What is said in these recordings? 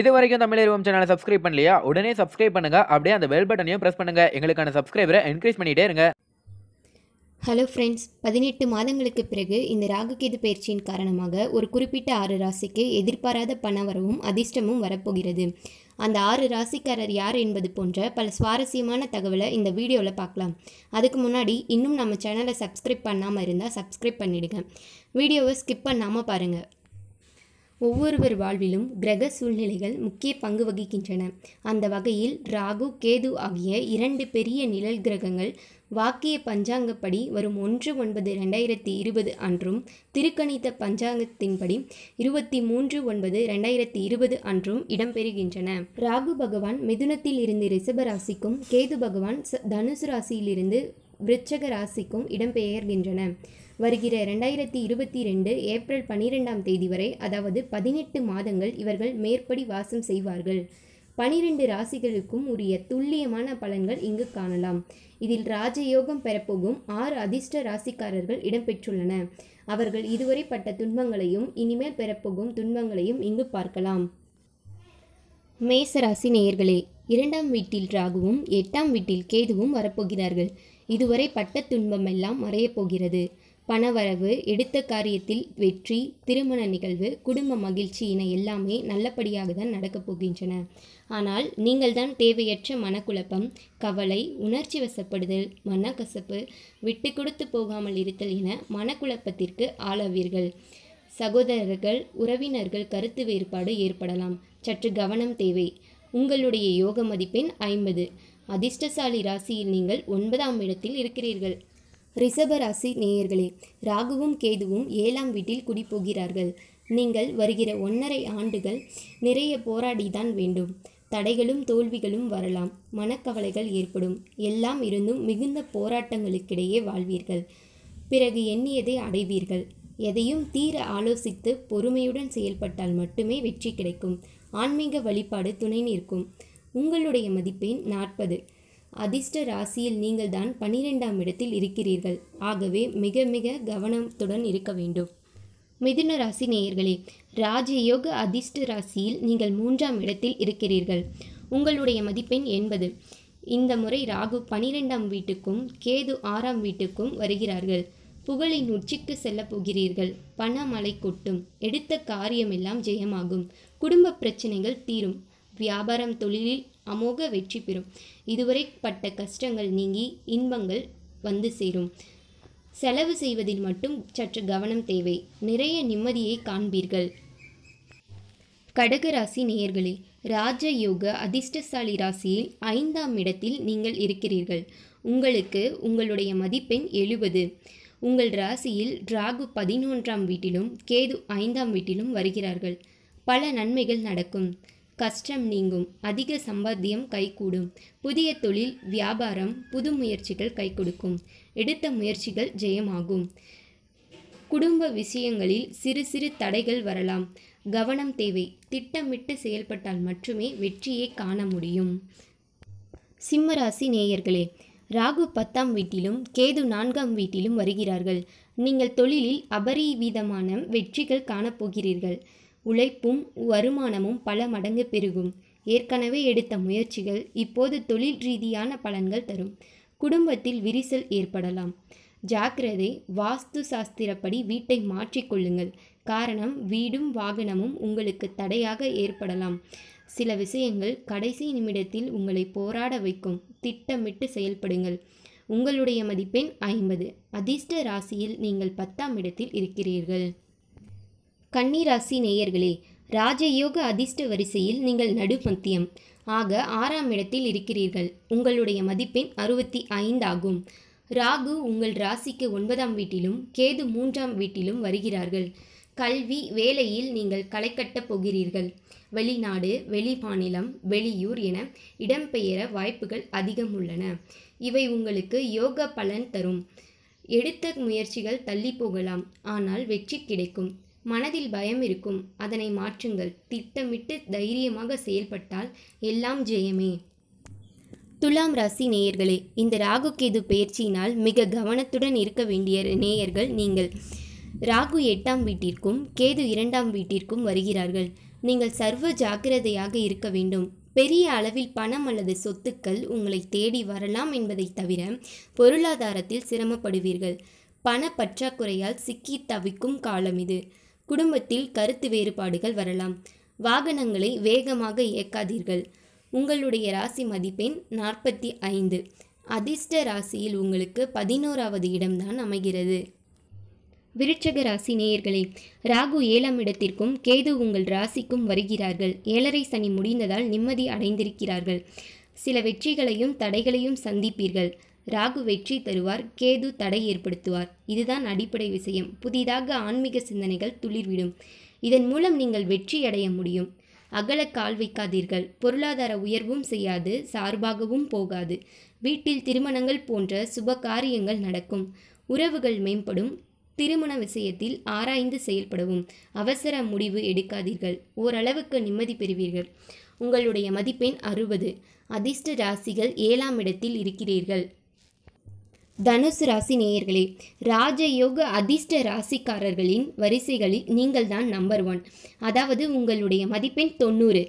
இது வரைக்கும் தமிழ் சேனலை சப்ஸ்கிரைப் பண்ணலையா உடனே சப்ஸ்கிரைப் பண்ணுங்க அப்படியே அந்த பெல் பட்டனையும் பிரஸ் பண்ணுங்க எங்களுக்கான சப்ஸ்கிரைபரை என்கரேஜ் பண்ணிட்டே இருங்க ஹலோ ஃப்ரெண்ட்ஸ் பதினெட்டு மாதங்களுக்கு பிறகு இந்த ராகுகேது பயிற்சியின் காரணமாக ஒரு குறிப்பிட்ட ஆறு ராசிக்கு எதிர்பாராத பண வரவும் அதிர்ஷ்டமும் வரப்போகிறது அந்த ஆறு ராசிக்காரர் யார் என்பது போன்ற பல சுவாரஸ்யமான தகவலை இந்த வீடியோவில் பார்க்கலாம் அதுக்கு முன்னாடி இன்னும் நம்ம சேனலை சப்ஸ்கிரைப் பண்ணாமல் இருந்தால் சப்ஸ்கிரைப் பண்ணிவிடுங்க வீடியோவை ஸ்கிப் பண்ணாமல் பாருங்கள் ஒவ்வொருவர் வாழ்விலும் கிரக சூழ்நிலைகள் முக்கிய பங்கு வகிக்கின்றன அந்த வகையில் ராகு கேது ஆகிய இரண்டு பெரிய நிழல் கிரகங்கள் வாக்கிய பஞ்சாங்கப்படி வரும் ஒன்று ஒன்பது ரெண்டாயிரத்தி இருபது அன்றும் திருக்கணித்த பஞ்சாங்கத்தின்படி இருபத்தி மூன்று ஒன்பது ரெண்டாயிரத்தி இருபது அன்றும் இடம்பெறுகின்றன ராகு பகவான் மிதுனத்தில் இருந்து ரிஷப ராசிக்கும் கேது பகவான் தனுசு ராசியிலிருந்து விருச்சக ராசிக்கும் இடம்பெயர்கின்றன வருகிற ரெண்டாயிரத்தி இருபத்தி ரெண்டு ஏப்ரல் பனிரெண்டாம் தேதி வரை அதாவது பதினெட்டு மாதங்கள் இவர்கள் மேற்படி வாசம் செய்வார்கள் பனிரெண்டு ராசிகளுக்கும் உரிய துல்லியமான பலன்கள் இங்கு காணலாம் இதில் ராஜயோகம் பெறப்போகும் ஆறு அதிர்ஷ்ட ராசிக்காரர்கள் இடம்பெற்றுள்ளன அவர்கள் இதுவரை பட்ட துன்பங்களையும் இனிமேல் பெறப்போகும் துன்பங்களையும் இங்கு பார்க்கலாம் மேசராசி நேயர்களே இரண்டாம் வீட்டில் ராகுவும் எட்டாம் வீட்டில் கேதுவும் வரப்போகிறார்கள் இதுவரை பட்ட துன்பமெல்லாம் மறையப்போகிறது போகிறது பணவரவு எடுத்த காரியத்தில் வெற்றி திருமண நிகழ்வு குடும்ப மகிழ்ச்சி என எல்லாமே நல்லபடியாக தான் நடக்கப் போகின்றன ஆனால் நீங்கள் தான் தேவையற்ற மனக்குழப்பம் கவலை உணர்ச்சி வசப்படுதல் மனக்கசப்பு விட்டு கொடுத்து போகாமல் இருத்தல் என மனக்குழப்பத்திற்கு ஆளாவீர்கள் சகோதரர்கள் உறவினர்கள் கருத்து வேறுபாடு ஏற்படலாம் சற்று கவனம் தேவை உங்களுடைய யோக மதிப்பெண் ஐம்பது அதிர்ஷ்டசாலி ராசியில் நீங்கள் ஒன்பதாம் இடத்தில் இருக்கிறீர்கள் ரிஷபராசி நேயர்களே ராகுவும் கேதுவும் ஏழாம் வீட்டில் குடிப்போகிறார்கள் நீங்கள் வருகிற ஒன்றரை ஆண்டுகள் நிறைய போராடிதான் வேண்டும் தடைகளும் தோல்விகளும் வரலாம் மனக்கவலைகள் ஏற்படும் எல்லாம் இருந்தும் மிகுந்த போராட்டங்களுக்கிடையே வாழ்வீர்கள் பிறகு எண்ணியதை அடைவீர்கள் எதையும் தீர ஆலோசித்து பொறுமையுடன் செயல்பட்டால் மட்டுமே வெற்றி கிடைக்கும் ஆன்மீக வழிபாடு துணை நிற்கும் உங்களுடைய மதிப்பெண் நாற்பது அதிர்ஷ்ட ராசியில் நீங்கள் தான் பன்னிரெண்டாம் இடத்தில் இருக்கிறீர்கள் ஆகவே மிக மிக கவனத்துடன் இருக்க வேண்டும் மிதுன ராசி நேயர்களே ராஜயோக அதிர்ஷ்ட ராசியில் நீங்கள் மூன்றாம் இடத்தில் இருக்கிறீர்கள் உங்களுடைய மதிப்பெண் என்பது இந்த முறை ராகு பனிரெண்டாம் வீட்டுக்கும் கேது ஆறாம் வீட்டுக்கும் வருகிறார்கள் புகழின் உச்சிக்கு செல்லப் போகிறீர்கள் பணமலை கொட்டும் எடுத்த காரியமெல்லாம் ஜெயமாகும் குடும்ப பிரச்சனைகள் தீரும் வியாபாரம் தொழிலில் அமோக வெற்றி பெறும் இதுவரை பட்ட கஷ்டங்கள் நீங்கி இன்பங்கள் வந்து சேரும் செலவு செய்வதில் மட்டும் சற்று கவனம் தேவை நிறைய நிம்மதியை காண்பீர்கள் கடகராசி நேயர்களே ராஜயோக அதிர்ஷ்டசாலி ராசியில் ஐந்தாம் இடத்தில் நீங்கள் இருக்கிறீர்கள் உங்களுக்கு உங்களுடைய மதிப்பெண் எழுபது உங்கள் ராசியில் ராகு பதினொன்றாம் வீட்டிலும் கேது ஐந்தாம் வீட்டிலும் வருகிறார்கள் பல நன்மைகள் நடக்கும் கஷ்டம் நீங்கும் அதிக சம்பாத்தியம் கைகூடும் புதிய தொழில் வியாபாரம் புது முயற்சிகள் கை கொடுக்கும் எடுத்த முயற்சிகள் ஜெயமாகும் குடும்ப விஷயங்களில் சிறு சிறு தடைகள் வரலாம் கவனம் தேவை திட்டமிட்டு செயல்பட்டால் மட்டுமே வெற்றியை காண முடியும் சிம்மராசி நேயர்களே ராகு பத்தாம் வீட்டிலும் கேது நான்காம் வீட்டிலும் வருகிறார்கள் நீங்கள் தொழிலில் அபரிவிதமான வெற்றிகள் காணப்போகிறீர்கள் உழைப்பும் வருமானமும் பல மடங்கு பெருகும் ஏற்கனவே எடுத்த முயற்சிகள் இப்போது தொழில் ரீதியான பலன்கள் தரும் குடும்பத்தில் விரிசல் ஏற்படலாம் ஜாக்கிரதை வாஸ்து சாஸ்திரப்படி வீட்டை மாற்றிக்கொள்ளுங்கள் காரணம் வீடும் வாகனமும் உங்களுக்கு தடையாக ஏற்படலாம் சில விஷயங்கள் கடைசி நிமிடத்தில் உங்களை போராட வைக்கும் திட்டமிட்டு செயல்படுங்கள் உங்களுடைய மதிப்பெண் ஐம்பது அதிர்ஷ்ட ராசியில் நீங்கள் பத்தாம் இடத்தில் இருக்கிறீர்கள் கன்னிராசி நேயர்களே ராஜயோக அதிர்ஷ்ட வரிசையில் நீங்கள் நடுபந்தியம் ஆக ஆறாம் இடத்தில் இருக்கிறீர்கள் உங்களுடைய மதிப்பெண் அறுபத்தி ஐந்தாகும் ராகு உங்கள் ராசிக்கு ஒன்பதாம் வீட்டிலும் கேது மூன்றாம் வீட்டிலும் வருகிறார்கள் கல்வி வேலையில் நீங்கள் களைக்கட்டப் போகிறீர்கள் வெளிநாடு வெளிமாநிலம் வெளியூர் என இடம்பெயர வாய்ப்புகள் அதிகம் உள்ளன இவை உங்களுக்கு யோக பலன் தரும் எடுத்த முயற்சிகள் தள்ளி போகலாம் ஆனால் வெற்றி கிடைக்கும் மனதில் பயம் இருக்கும் அதனை மாற்றுங்கள் திட்டமிட்டு தைரியமாக செயல்பட்டால் எல்லாம் ஜெயமே துலாம் ராசி நேயர்களே இந்த ராகு கேது பயிற்சியினால் மிக கவனத்துடன் இருக்க வேண்டிய நேயர்கள் நீங்கள் ராகு எட்டாம் வீட்டிற்கும் கேது இரண்டாம் வீட்டிற்கும் வருகிறார்கள் நீங்கள் சர்வ ஜாக்கிரதையாக இருக்க வேண்டும் பெரிய அளவில் பணம் அல்லது சொத்துக்கள் உங்களை தேடி வரலாம் என்பதை தவிர பொருளாதாரத்தில் சிரமப்படுவீர்கள் பண பற்றாக்குறையால் சிக்கி தவிக்கும் காலம் இது குடும்பத்தில் கருத்து வேறுபாடுகள் வரலாம் வாகனங்களை வேகமாக இயக்காதீர்கள் உங்களுடைய ராசி மதிப்பெண் நாற்பத்தி ஐந்து அதிர்ஷ்ட ராசியில் உங்களுக்கு பதினோராவது இடம்தான் அமைகிறது விருட்சக ராசி நேயர்களே ராகு ஏழாம் இடத்திற்கும் கேது உங்கள் ராசிக்கும் வருகிறார்கள் ஏழரை சனி முடிந்ததால் நிம்மதி அடைந்திருக்கிறார்கள் சில வெற்றிகளையும் தடைகளையும் சந்திப்பீர்கள் ராகு வெற்றி தருவார் கேது தடை ஏற்படுத்துவார் இதுதான் அடிப்படை விஷயம் புதிதாக ஆன்மீக சிந்தனைகள் துளிர்விடும் இதன் மூலம் நீங்கள் வெற்றி அடைய முடியும் அகல கால் வைக்காதீர்கள் பொருளாதார உயர்வும் செய்யாது சார்பாகவும் போகாது வீட்டில் திருமணங்கள் போன்ற சுப காரியங்கள் நடக்கும் உறவுகள் மேம்படும் திருமண விஷயத்தில் ஆராய்ந்து செயல்படவும் அவசர முடிவு எடுக்காதீர்கள் ஓரளவுக்கு நிம்மதி பெறுவீர்கள் உங்களுடைய மதிப்பெண் அறுபது அதிர்ஷ்ட ராசிகள் ஏழாம் இடத்தில் இருக்கிறீர்கள் தனுசு ராசி நேயர்களே ராஜயோக அதிர்ஷ்ட ராசிக்காரர்களின் வரிசைகளில் நீங்கள் தான் நம்பர் ஒன் அதாவது உங்களுடைய மதிப்பெண் தொண்ணூறு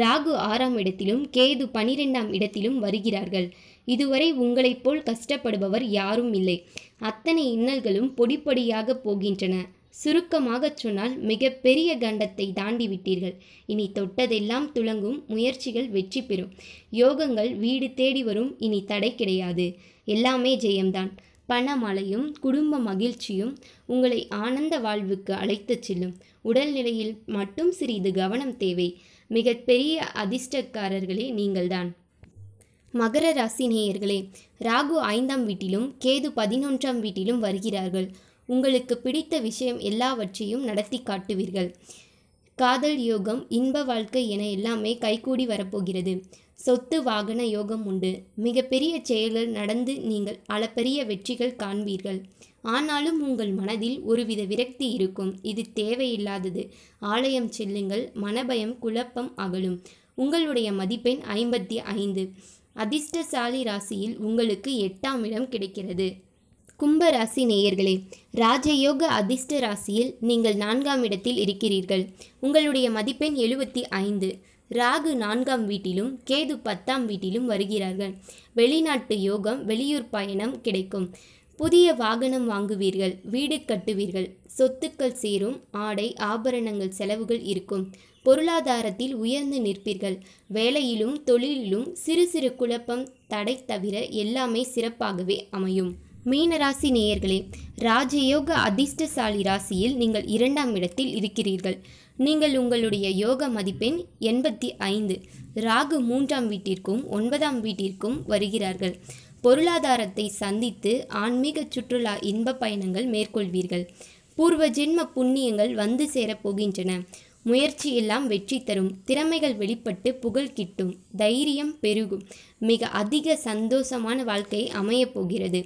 ராகு ஆறாம் இடத்திலும் கேது பனிரெண்டாம் இடத்திலும் வருகிறார்கள் இதுவரை உங்களைப் போல் கஷ்டப்படுபவர் யாரும் இல்லை அத்தனை இன்னல்களும் பொடிப்பொடியாக போகின்றன சுருக்கமாகச் சொன்னால் மிகப்பெரிய கண்டத்தை தாண்டி விட்டீர்கள் இனி தொட்டதெல்லாம் துளங்கும் முயற்சிகள் வெற்றி பெறும் யோகங்கள் வீடு தேடி வரும் இனி தடை கிடையாது எல்லாமே ஜெயம்தான் பணமலையும் குடும்ப மகிழ்ச்சியும் உங்களை ஆனந்த வாழ்வுக்கு அழைத்துச் செல்லும் உடல்நிலையில் மட்டும் சிறிது கவனம் தேவை மிகப்பெரிய அதிர்ஷ்டக்காரர்களே நீங்கள்தான் மகர ராசி நேயர்களே ராகு ஐந்தாம் வீட்டிலும் கேது பதினொன்றாம் வீட்டிலும் வருகிறார்கள் உங்களுக்கு பிடித்த விஷயம் எல்லாவற்றையும் நடத்தி காட்டுவீர்கள் காதல் யோகம் இன்ப வாழ்க்கை என எல்லாமே கைகூடி வரப்போகிறது சொத்து வாகன யோகம் உண்டு மிகப்பெரிய செயல்கள் நடந்து நீங்கள் அளப்பரிய வெற்றிகள் காண்பீர்கள் ஆனாலும் உங்கள் மனதில் ஒருவித விரக்தி இருக்கும் இது தேவையில்லாதது ஆலயம் செல்லுங்கள் மனபயம் குழப்பம் அகலும் உங்களுடைய மதிப்பெண் ஐம்பத்தி ஐந்து அதிர்ஷ்டசாலி ராசியில் உங்களுக்கு எட்டாம் இடம் கிடைக்கிறது கும்பராசி நேயர்களே ராஜயோக அதிர்ஷ்ட ராசியில் நீங்கள் நான்காம் இடத்தில் இருக்கிறீர்கள் உங்களுடைய மதிப்பெண் எழுபத்தி ஐந்து ராகு நான்காம் வீட்டிலும் கேது பத்தாம் வீட்டிலும் வருகிறார்கள் வெளிநாட்டு யோகம் வெளியூர் பயணம் கிடைக்கும் புதிய வாகனம் வாங்குவீர்கள் வீடு கட்டுவீர்கள் சொத்துக்கள் சேரும் ஆடை ஆபரணங்கள் செலவுகள் இருக்கும் பொருளாதாரத்தில் உயர்ந்து நிற்பீர்கள் வேலையிலும் தொழிலிலும் சிறு சிறு குழப்பம் தடை தவிர எல்லாமே சிறப்பாகவே அமையும் மீனராசி நேயர்களே ராஜயோக அதிர்ஷ்டசாலி ராசியில் நீங்கள் இரண்டாம் இடத்தில் இருக்கிறீர்கள் நீங்கள் உங்களுடைய யோக மதிப்பெண் எண்பத்தி ஐந்து ராகு மூன்றாம் வீட்டிற்கும் ஒன்பதாம் வீட்டிற்கும் வருகிறார்கள் பொருளாதாரத்தை சந்தித்து ஆன்மீக சுற்றுலா இன்ப பயணங்கள் மேற்கொள்வீர்கள் பூர்வ ஜென்ம புண்ணியங்கள் வந்து சேரப்போகின்றன முயற்சி எல்லாம் வெற்றி தரும் திறமைகள் வெளிப்பட்டு புகழ் கிட்டும் தைரியம் பெருகும் மிக அதிக சந்தோஷமான வாழ்க்கை அமையப்போகிறது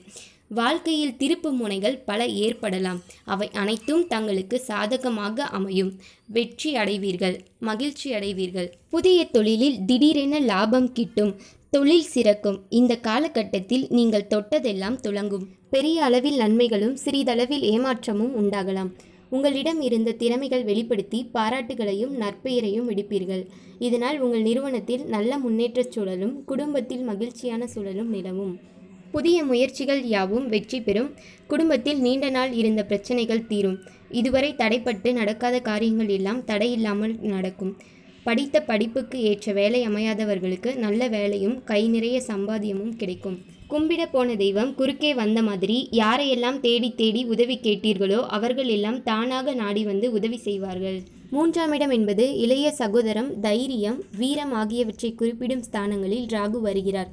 வாழ்க்கையில் திருப்பு முனைகள் பல ஏற்படலாம் அவை அனைத்தும் தங்களுக்கு சாதகமாக அமையும் வெற்றி அடைவீர்கள் மகிழ்ச்சி அடைவீர்கள் புதிய தொழிலில் திடீரென லாபம் கிட்டும் தொழில் சிறக்கும் இந்த காலகட்டத்தில் நீங்கள் தொட்டதெல்லாம் துளங்கும் பெரிய அளவில் நன்மைகளும் சிறிதளவில் ஏமாற்றமும் உண்டாகலாம் உங்களிடம் இருந்த திறமைகள் வெளிப்படுத்தி பாராட்டுகளையும் நற்பெயரையும் விடுப்பீர்கள் இதனால் உங்கள் நிறுவனத்தில் நல்ல முன்னேற்றச் சூழலும் குடும்பத்தில் மகிழ்ச்சியான சூழலும் நிலவும் புதிய முயற்சிகள் யாவும் வெற்றி பெறும் குடும்பத்தில் நீண்ட நாள் இருந்த பிரச்சனைகள் தீரும் இதுவரை தடைப்பட்டு நடக்காத காரியங்கள் எல்லாம் தடையில்லாமல் நடக்கும் படித்த படிப்புக்கு ஏற்ற வேலை அமையாதவர்களுக்கு நல்ல வேலையும் கை நிறைய சம்பாத்தியமும் கிடைக்கும் கும்பிட போன தெய்வம் குறுக்கே வந்த மாதிரி யாரையெல்லாம் தேடி தேடி உதவி கேட்டீர்களோ அவர்கள் எல்லாம் தானாக நாடி வந்து உதவி செய்வார்கள் மூன்றாம் இடம் என்பது இளைய சகோதரம் தைரியம் வீரம் ஆகியவற்றை குறிப்பிடும் ஸ்தானங்களில் ராகு வருகிறார்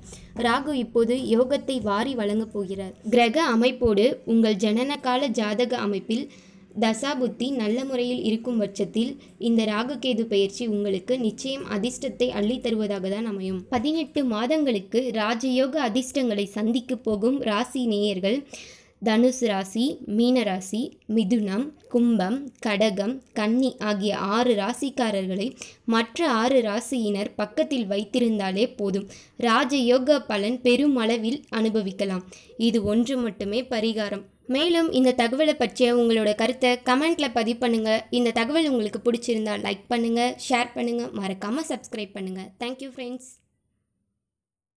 ராகு இப்போது யோகத்தை வாரி வழங்கப் போகிறார் கிரக அமைப்போடு உங்கள் ஜனனகால ஜாதக அமைப்பில் தசாபுத்தி நல்ல முறையில் இருக்கும் பட்சத்தில் இந்த ராகுகேது பயிற்சி உங்களுக்கு நிச்சயம் அதிர்ஷ்டத்தை அள்ளி தருவதாக தான் அமையும் பதினெட்டு மாதங்களுக்கு ராஜயோக அதிர்ஷ்டங்களை சந்திக்கப் போகும் ராசி நேயர்கள் தனுசு ராசி மீன ராசி மிதுனம் கும்பம் கடகம் கன்னி ஆகிய ஆறு ராசிக்காரர்களை மற்ற ஆறு ராசியினர் பக்கத்தில் வைத்திருந்தாலே போதும் ராஜயோக பலன் பெருமளவில் அனுபவிக்கலாம் இது ஒன்று மட்டுமே பரிகாரம் மேலும் இந்த தகவலை பற்றிய உங்களோட கருத்தை கமெண்ட்ல பதிவு பண்ணுங்கள் இந்த தகவல் உங்களுக்கு பிடிச்சிருந்தா லைக் பண்ணுங்கள் ஷேர் பண்ணுங்கள் மறக்காமல் சப்ஸ்கிரைப் பண்ணுங்க தேங்க்யூ ஃப்ரெண்ட்ஸ்